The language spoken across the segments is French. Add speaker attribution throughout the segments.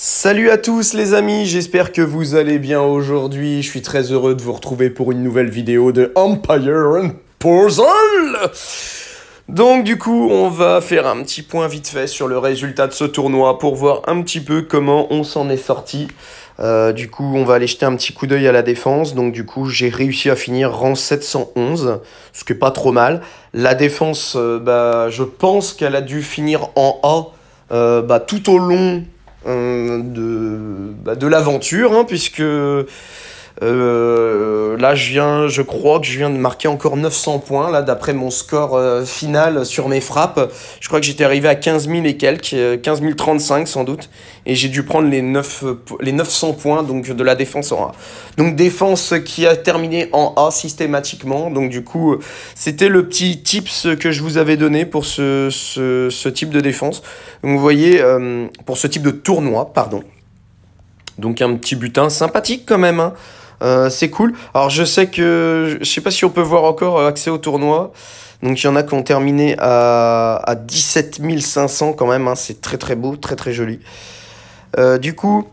Speaker 1: Salut à tous les amis, j'espère que vous allez bien aujourd'hui. Je suis très heureux de vous retrouver pour une nouvelle vidéo de Empire and Puzzle. Donc du coup, on va faire un petit point vite fait sur le résultat de ce tournoi pour voir un petit peu comment on s'en est sorti. Euh, du coup, on va aller jeter un petit coup d'œil à la défense. Donc du coup, j'ai réussi à finir rang 711, ce qui est pas trop mal. La défense, euh, bah, je pense qu'elle a dû finir en A euh, bah, tout au long de, bah, de l'aventure, hein, puisque... Euh, là, je viens, je crois que je viens de marquer encore 900 points, là, d'après mon score euh, final sur mes frappes. Je crois que j'étais arrivé à 15 000 et quelques, 15 euh, 035 sans doute. Et j'ai dû prendre les, 9, euh, les 900 points donc, de la défense en A. Donc, défense qui a terminé en A systématiquement. Donc, du coup, c'était le petit tips que je vous avais donné pour ce, type de défense. vous voyez, pour ce type de tournoi, pardon. Donc, un petit butin sympathique quand même. Hein. Euh, c'est cool. Alors je sais que je sais pas si on peut voir encore euh, accès au tournoi. Donc il y en a qui ont terminé à, à 17 500 quand même. Hein. C'est très très beau, très très joli. Euh, du coup,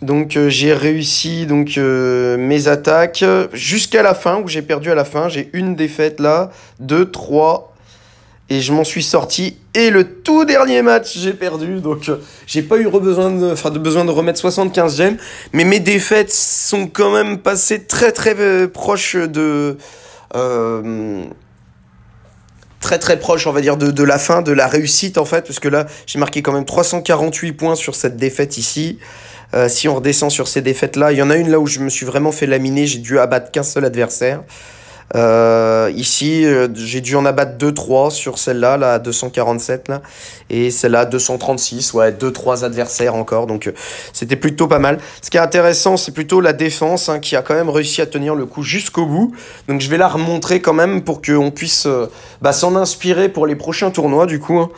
Speaker 1: donc j'ai réussi donc mes attaques jusqu'à la fin où j'ai perdu à la fin. J'ai une défaite là, deux, trois, et je m'en suis sorti. Et le tout dernier match, j'ai perdu. Donc, euh, j'ai pas eu besoin de, de besoin de remettre 75 gemmes. Mais mes défaites sont quand même passées très très euh, proches de. Euh, très très proche, on va dire, de, la fin, de la réussite en fait, parce que là, j'ai marqué quand même 348 points sur cette défaite ici. si on redescend sur ces défaites-là, il y en a une là où je me suis vraiment fait laminer, j'ai dû abattre qu'un seul adversaire. Euh, ici, euh, j'ai dû en abattre 2-3 sur celle-là, la 247, là, et celle-là 236, ouais, 2-3 adversaires encore, donc euh, c'était plutôt pas mal. Ce qui est intéressant, c'est plutôt la défense, hein, qui a quand même réussi à tenir le coup jusqu'au bout, donc je vais la remontrer quand même pour qu'on puisse bah, s'en inspirer pour les prochains tournois, du coup. Hein.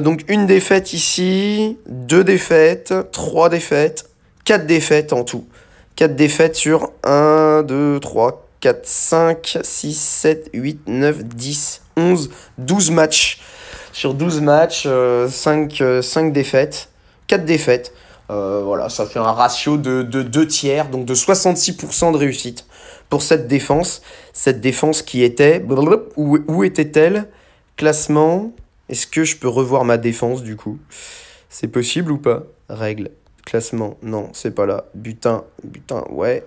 Speaker 1: donc une défaite ici, deux défaites, trois défaites, quatre défaites en tout. Quatre défaites sur 1, 2, 3, 4, 5, 6, 7, 8, 9, 10, 11, 12 matchs. Sur 12 matchs, 5, euh, 5, euh, défaites, 4 défaites. Euh, voilà, ça fait un ratio de, 2 tiers, donc de 66% de réussite pour cette défense. Cette défense qui était... Où, où était-elle Classement. Est-ce que je peux revoir ma défense du coup C'est possible ou pas Règle. Classement. Non, c'est pas là. Butin. Butin, ouais.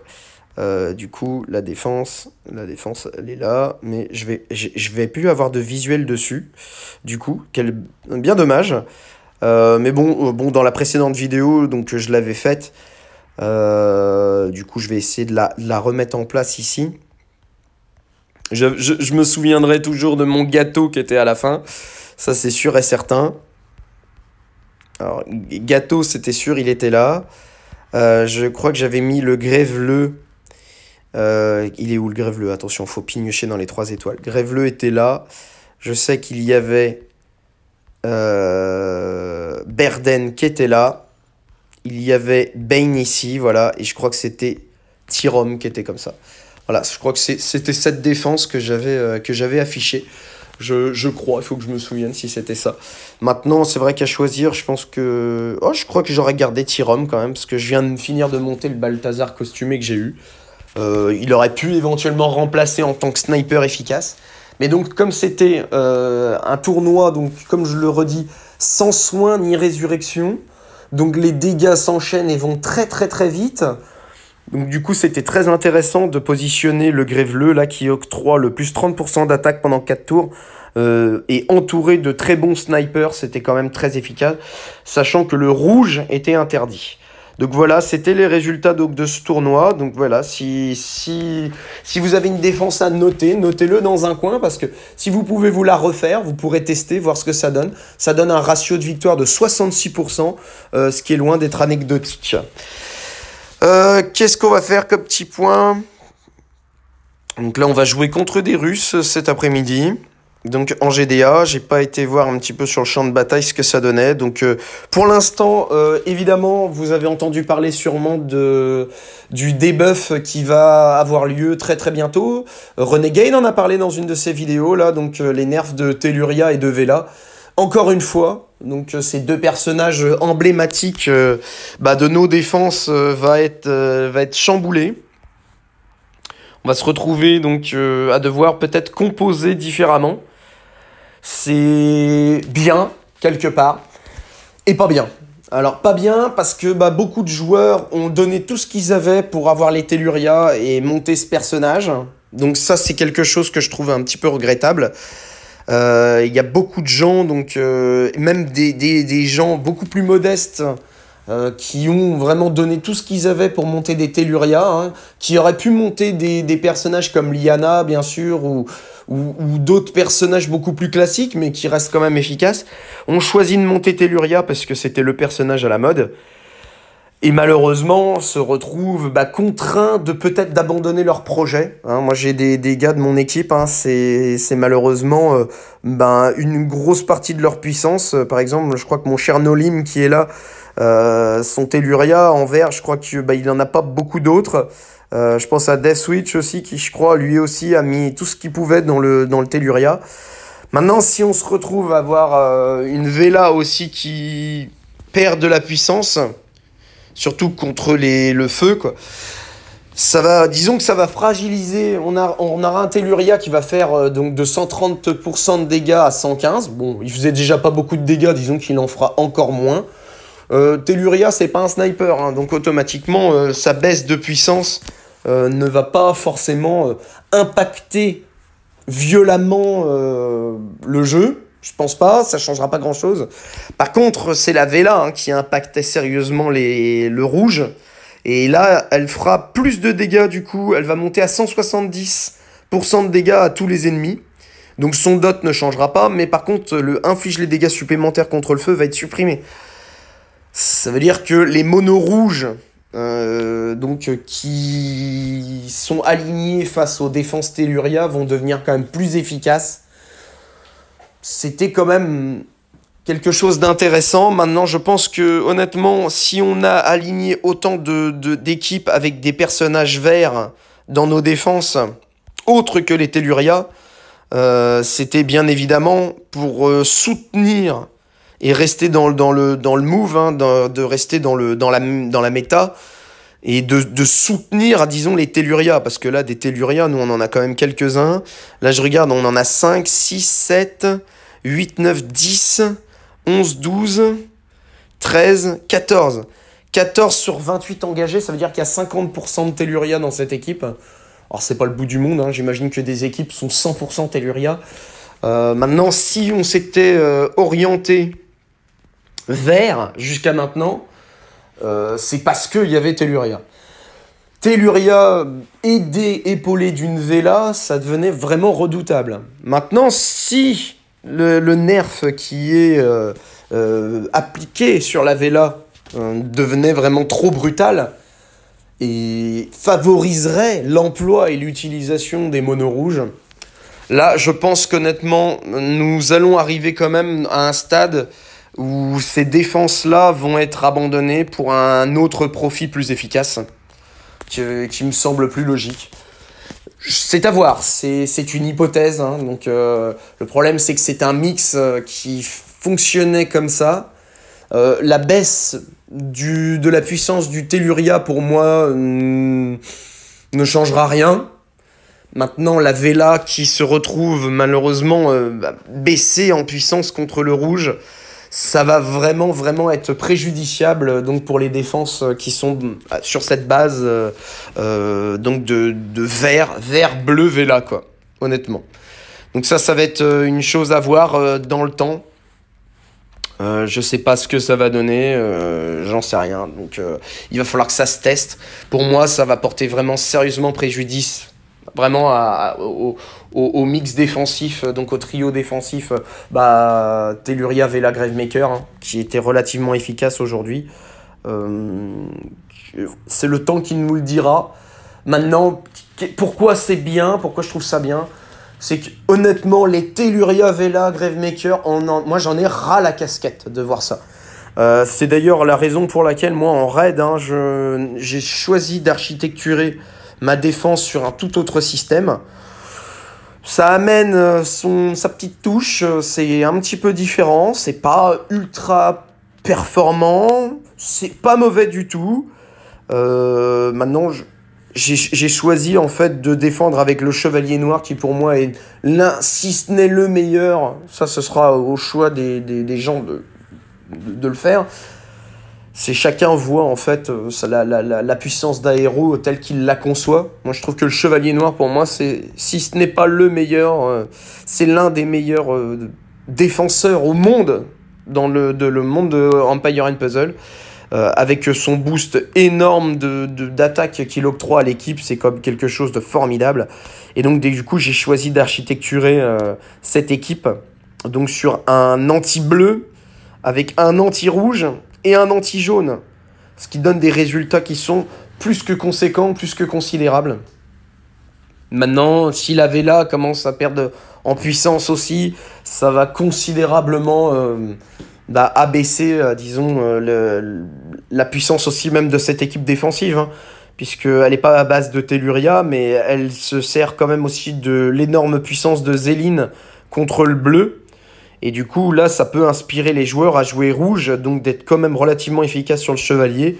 Speaker 1: Euh, du coup, la défense, la défense, elle est là, mais je vais, je, vais plus avoir de visuel dessus. Du coup, quel, bien dommage. Euh, mais bon, euh, bon, dans la précédente vidéo, donc je l'avais faite. du coup, je vais essayer de la, remettre en place ici. Je, je, me souviendrai toujours de mon gâteau qui était à la fin. Ça, c'est sûr et certain. Alors, gâteau, c'était sûr, il était là. je crois que j'avais mis le grève-le euh, il est où le Grèveleux Attention, faut pignocher dans les trois étoiles. Grèveleux était là. Je sais qu'il y avait euh, Berden qui était là. Il y avait Bane ici, voilà. Et je crois que c'était Tyrom qui était comme ça. Voilà, je crois que c'était cette défense euh, que j'avais affichée. Je, je, crois, il faut que je me souvienne si c'était ça. Maintenant, c'est vrai qu'à choisir, je pense que... Oh, je crois que j'aurais gardé Tyrom quand même, parce que je viens de finir de monter le Balthazar costumé que j'ai eu. Euh, il aurait pu éventuellement remplacer en tant que sniper efficace. Mais donc, comme c'était euh, un tournoi, donc comme je le redis, sans soin ni résurrection, donc les dégâts s'enchaînent et vont très très très vite. Donc du coup, c'était très intéressant de positionner le Gréveleux, là, qui octroie le plus 30% d'attaque pendant 4 tours, euh, et entouré de très bons snipers, c'était quand même très efficace, sachant que le rouge était interdit. Donc voilà, c'était les résultats de ce tournoi. Donc voilà, si, vous avez une défense à noter, notez-le dans un coin parce que si vous pouvez vous la refaire, vous pourrez tester, voir ce que ça donne. Ça donne un ratio de victoire de 66%, euh, ce qui est loin d'être anecdotique. Euh, qu'est-ce qu'on va faire comme petit point Donc là, on va jouer contre des Russes cet après-midi. Donc en GDA, j'ai pas été voir un petit peu sur le champ de bataille ce que ça donnait. Donc euh, pour l'instant, euh, évidemment, vous avez entendu parler sûrement de du debuff qui va avoir lieu très très bientôt. René Gain en a parlé dans une de ses vidéos là, donc euh, les nerfs de Telluria et de Vela. Encore une fois, donc ces deux personnages emblématiques bah, de nos défenses va être va être chamboulé on va se retrouver donc à devoir peut-être composer différemment c'est bien quelque part et pas bien. Alors pas bien parce que bah, beaucoup de joueurs ont donné tout ce qu'ils avaient pour avoir les Tellurias et monter ce personnage. Donc ça c'est quelque chose que je trouve un petit peu regrettable. Euh, il y a beaucoup de gens, donc euh, même des, gens beaucoup plus modestes euh, qui ont vraiment donné tout ce qu'ils avaient pour monter des Tellurias, hein, qui auraient pu monter des, personnages comme Liana, bien sûr, ou, ou d'autres personnages beaucoup plus classiques, mais qui restent quand même efficaces, ont choisi de monter Telluria parce que c'était le personnage à la mode et malheureusement se retrouvent bah, contraints de peut-être d'abandonner leur projet. Hein, moi j'ai des, des, gars de mon équipe, hein, c'est malheureusement ben une grosse partie de leur puissance. Euh, par exemple, je crois que mon cher Nolim qui est là, euh, son Telluria en vert, je crois qu'il bah, il en a pas beaucoup d'autres. Euh, je pense à Deathwitch aussi qui je crois lui aussi a mis tout ce qu'il pouvait dans le, dans le Telluria. Maintenant si on se retrouve à avoir euh, une Vela aussi qui perd de la puissance, surtout contre le feu. Quoi. Ça va, disons que ça va fragiliser. On, a, on aura un Telluria qui va faire euh, donc de 130% de dégâts à 115. Bon, il faisait déjà pas beaucoup de dégâts, disons qu'il en fera encore moins. Euh, Telluria, c'est pas un sniper, hein, donc automatiquement, euh, sa baisse de puissance ne va pas forcément impacter violemment le jeu. Je pense pas, ça changera pas grand chose. Par contre, c'est la Vela hein, qui impactait sérieusement les, le rouge. Et là, elle fera plus de dégâts du coup. Elle va monter à 170% de dégâts à tous les ennemis. Donc son dot ne changera pas, mais par contre, le inflige les dégâts supplémentaires contre le feu va être supprimé. Ça veut dire que les monos rouges, euh, donc euh, qui sont alignés face aux défenses Telluria, vont devenir quand même plus efficaces c'était quand même quelque chose d'intéressant. Maintenant, je pense que honnêtement, si on a aligné autant d'équipes avec des personnages verts dans nos défenses, autres que les Telluria, euh, c'était bien évidemment pour euh, soutenir et rester dans, le, dans le move, hein, de, rester dans la méta et de, soutenir, disons, les Telluria, parce que là, des Telluria, nous, on en a quand même quelques-uns. Là, je regarde, on en a 5, 6, 7, 8, 9, 10, 11, 12, 13, 14. 14 sur 28 engagés, ça veut dire qu'il y a 50% de Telluria dans cette équipe. Alors, c'est pas le bout du monde, hein. j'imagine que des équipes sont 100% Telluria. Euh, maintenant, si on s'était euh, orienté vers, jusqu'à maintenant, euh, c'est parce qu'il y avait Telluria. Telluria, aidé, épaulé d'une Vela, ça devenait vraiment redoutable. Maintenant, si le, nerf qui est euh, euh, appliqué sur la Vela devenait vraiment trop brutal et favoriserait l'emploi et l'utilisation des monos rouges, là, je pense qu'honnêtement, nous allons arriver quand même à un stade où ces défenses-là vont être abandonnées pour un autre profit plus efficace, qui, euh, me semble plus logique. C'est à voir, c'est une hypothèse. Hein. donc, euh, le problème, c'est que c'est un mix euh, qui fonctionnait comme ça. la baisse de la puissance du Telluria, pour moi, mm, ne changera rien. Maintenant, la Vela qui se retrouve malheureusement bah, baissée en puissance contre le rouge, ça va vraiment, vraiment être préjudiciable euh, donc, pour les défenses euh, qui sont euh, sur cette base donc de, vert, vert, bleu, Vela, quoi, honnêtement. Donc ça, ça va être une chose à voir dans le temps. Je je sais pas ce que ça va donner, j'en sais rien. Donc il va falloir que ça se teste. Pour moi, ça va porter vraiment sérieusement préjudice, vraiment au, au, mix défensif, euh, donc au trio défensif, euh, bah, Telluria, Vela, Gravemaker, Maker hein, qui était relativement efficace aujourd'hui. Euh, c'est le temps qui nous le dira. Maintenant, pourquoi c'est bien Pourquoi je trouve ça bien C'est que honnêtement, les Telluria, Vela, Gravemaker, Maker moi j'en ai ras la casquette de voir ça. c'est d'ailleurs la raison pour laquelle moi en raid, hein, j'ai choisi d'architecturer ma défense sur un tout autre système. Ça amène euh, sa petite touche, euh, c'est un petit peu différent, c'est pas ultra performant, c'est pas mauvais du tout. Euh, maintenant, j'ai choisi en fait de défendre avec le Chevalier Noir qui pour moi est l'un, si ce n'est le meilleur, ça ce sera au choix des, gens de, de le faire c'est chacun voit en fait euh, la, puissance d'aéro héros telle qu'il la conçoit. Moi je trouve que le Chevalier Noir pour moi c'est, si ce n'est pas le meilleur, euh, c'est l'un des meilleurs euh, défenseurs au monde dans le, le monde de Empire and Puzzle. avec son boost énorme de, d'attaque qu'il octroie à l'équipe, c'est comme quelque chose de formidable. Et donc du coup j'ai choisi d'architecturer cette équipe donc sur un anti-bleu avec un anti-rouge et un anti-jaune. Ce qui donne des résultats qui sont plus que conséquents, plus que considérables. Maintenant, si la Vela commence à perdre en puissance aussi, ça va considérablement euh, bah, abaisser, euh, disons, euh, la puissance aussi même de cette équipe défensive. puisque hein. Puisqu'elle n'est pas à base de Telluria, mais elle se sert quand même aussi de l'énorme puissance de Zéline contre le bleu. Et du coup, là, ça peut inspirer les joueurs à jouer rouge, donc d'être quand même relativement efficace sur le chevalier,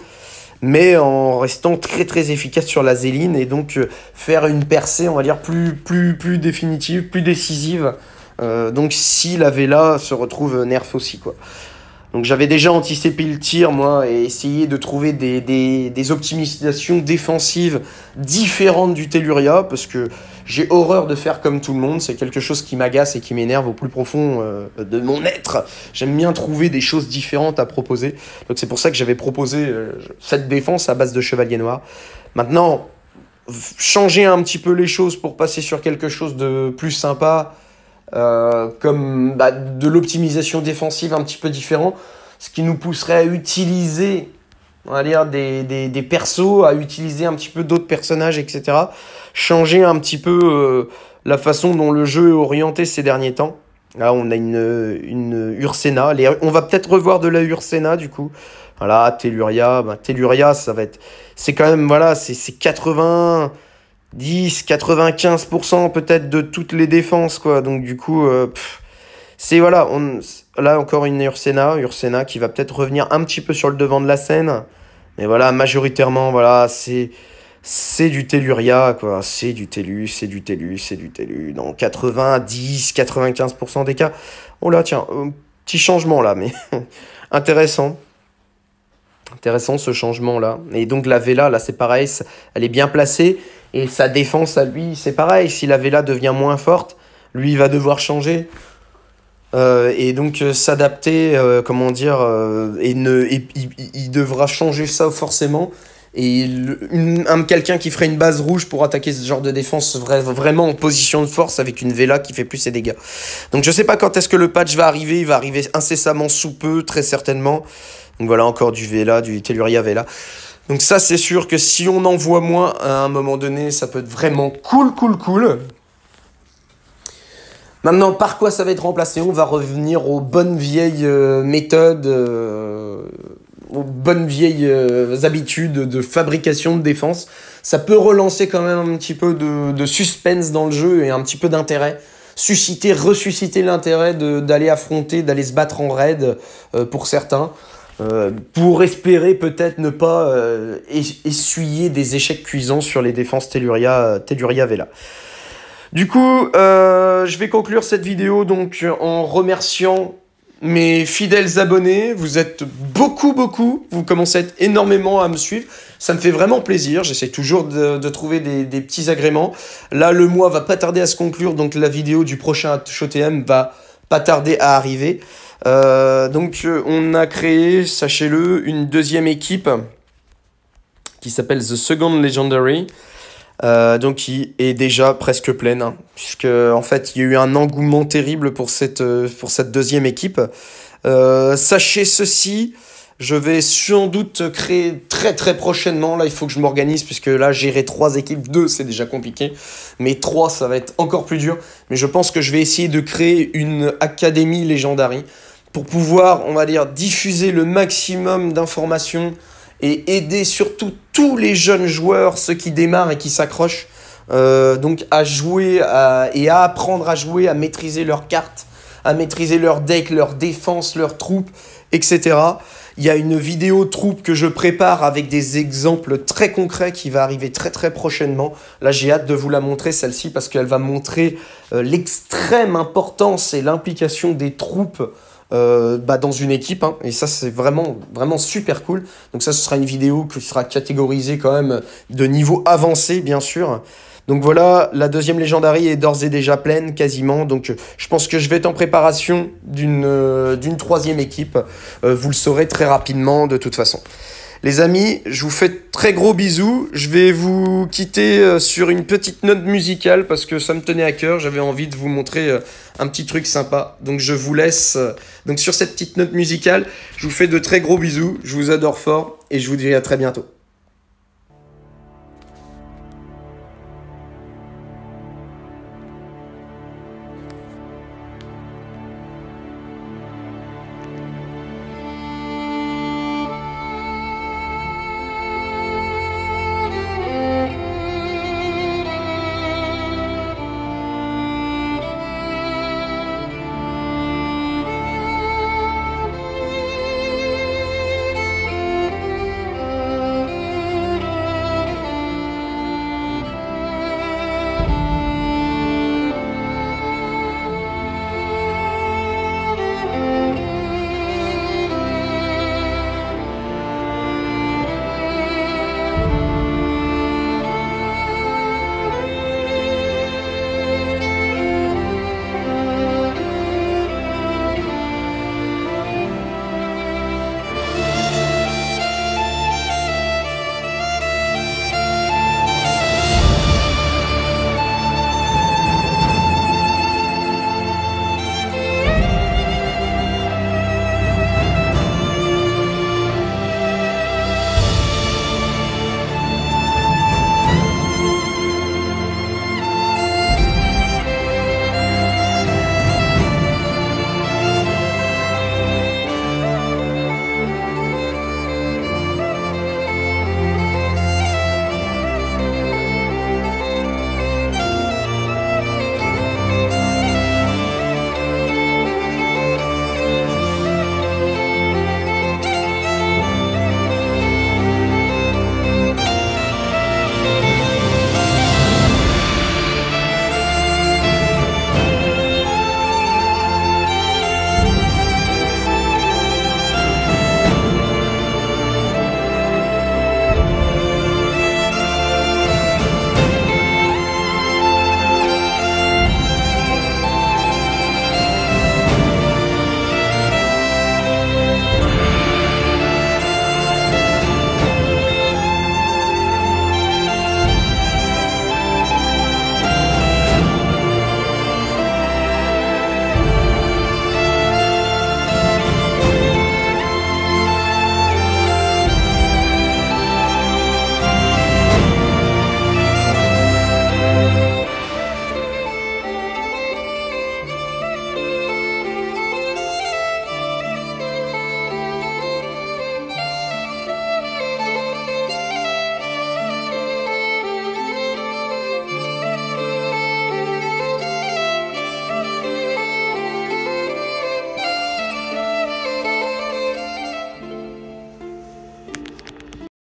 Speaker 1: mais en restant très très efficace sur la zéline et donc euh, faire une percée, on va dire, plus, plus, plus définitive, plus décisive. Euh, donc si la Vela se retrouve nerf aussi, quoi. Donc j'avais déjà anticipé le tir, moi, et essayé de trouver des, optimisations défensives différentes du Telluria, parce que j'ai horreur de faire comme tout le monde, c'est quelque chose qui m'agace et qui m'énerve au plus profond euh, de mon être. J'aime bien trouver des choses différentes à proposer. Donc c'est pour ça que j'avais proposé euh, cette défense à base de Chevalier Noir. Maintenant, changer un petit peu les choses pour passer sur quelque chose de plus sympa, euh, comme bah, de l'optimisation défensive un petit peu différent, ce qui nous pousserait à utiliser on va des, des, persos, à utiliser un petit peu d'autres personnages, etc. Changer un petit peu euh, la façon dont le jeu est orienté ces derniers temps. Là, on a une, une Ursena. on va peut-être revoir de la Ursena, du coup. Voilà, Telluria. Bah, Telluria, ça va être... C'est quand même, voilà, c'est 80... 10, 95% peut-être de toutes les défenses, quoi. Donc, du coup, euh, c'est voilà, on, là encore une Ursena, Ursena qui va peut-être revenir un petit peu sur le devant de la scène. Mais voilà, majoritairement, voilà, c'est c'est du Telluria, quoi. C'est du Tellu, c'est du Tellu, c'est du Tellu. Dans 90, 10, 95% des cas. Oh là, tiens, euh, petit changement là, mais intéressant. Intéressant ce changement là. Et donc la Vela, là, c'est pareil, elle est bien placée. Et sa défense à lui, c'est pareil. Si la Vela devient moins forte, lui, il va devoir changer. Euh, et donc euh, s'adapter, euh, comment dire, et ne, il, devra changer ça forcément. Et quelqu'un qui ferait une base rouge pour attaquer ce genre de défense serait vraiment en position de force avec une Vela qui fait plus ses dégâts. Donc je sais pas quand est-ce que le patch va arriver, il va arriver incessamment sous peu, très certainement. Donc voilà encore du Vela, du Telluria Vela. Donc ça, c'est sûr que si on en voit moins à un moment donné, ça peut être vraiment cool, cool, cool. Maintenant, par quoi ça va être remplacé On va revenir aux bonnes vieilles euh, méthodes, euh, aux bonnes vieilles euh, habitudes de fabrication de défense. Ça peut relancer quand même un petit peu de, suspense dans le jeu et un petit peu d'intérêt susciter, ressusciter l'intérêt d'aller affronter, d'aller se battre en raid pour certains. Euh, pour espérer peut-être ne pas euh, essuyer des échecs cuisants sur les défenses Telluria, Telluria Vela. Du coup, euh, je vais conclure cette vidéo donc en remerciant mes fidèles abonnés. Vous êtes beaucoup, beaucoup. Vous commencez énormément à me suivre. Ça me fait vraiment plaisir. J'essaie toujours de, trouver des, petits agréments. Là, le mois va pas tarder à se conclure, donc la vidéo du prochain HTM va pas tarder à arriver. Euh, donc euh, on a créé, sachez-le, une deuxième équipe qui s'appelle The Second Legendary. Euh, donc qui est déjà presque pleine, hein, puisque en fait il y a eu un engouement terrible pour cette, pour cette deuxième équipe. sachez ceci, je vais sans doute créer très très prochainement. Là, il faut que je m'organise puisque là, gérer trois équipes, deux, c'est déjà compliqué. Mais trois, ça va être encore plus dur. Mais je pense que je vais essayer de créer une académie légendary pour pouvoir, on va dire, diffuser le maximum d'informations et aider surtout tous les jeunes joueurs, ceux qui démarrent et qui s'accrochent, euh, donc à jouer et à apprendre à jouer, à maîtriser leurs cartes, à maîtriser leurs decks, leurs défenses, leurs troupes, etc. Il y a une vidéo troupe que je prépare avec des exemples très concrets qui va arriver très très prochainement. Là, j'ai hâte de vous la montrer celle-ci parce qu'elle va montrer euh, l'extrême importance et l'implication des troupes euh, bah, dans une équipe. Hein. Et ça, c'est vraiment, vraiment super cool. Donc ça, ce sera une vidéo qui sera catégorisée quand même de niveau avancé, bien sûr. Donc voilà, la deuxième légendaire est d'ores et déjà pleine quasiment. Donc euh, je pense que je vais être en préparation d'une euh, troisième équipe. Euh, vous le saurez très rapidement de toute façon. Les amis, je vous fais très gros bisous. Je vais vous quitter sur une petite note musicale parce que ça me tenait à cœur. J'avais envie de vous montrer un petit truc sympa. Donc je vous laisse donc sur cette petite note musicale. Je vous fais de très gros bisous. Je vous adore fort et je vous dis à très bientôt.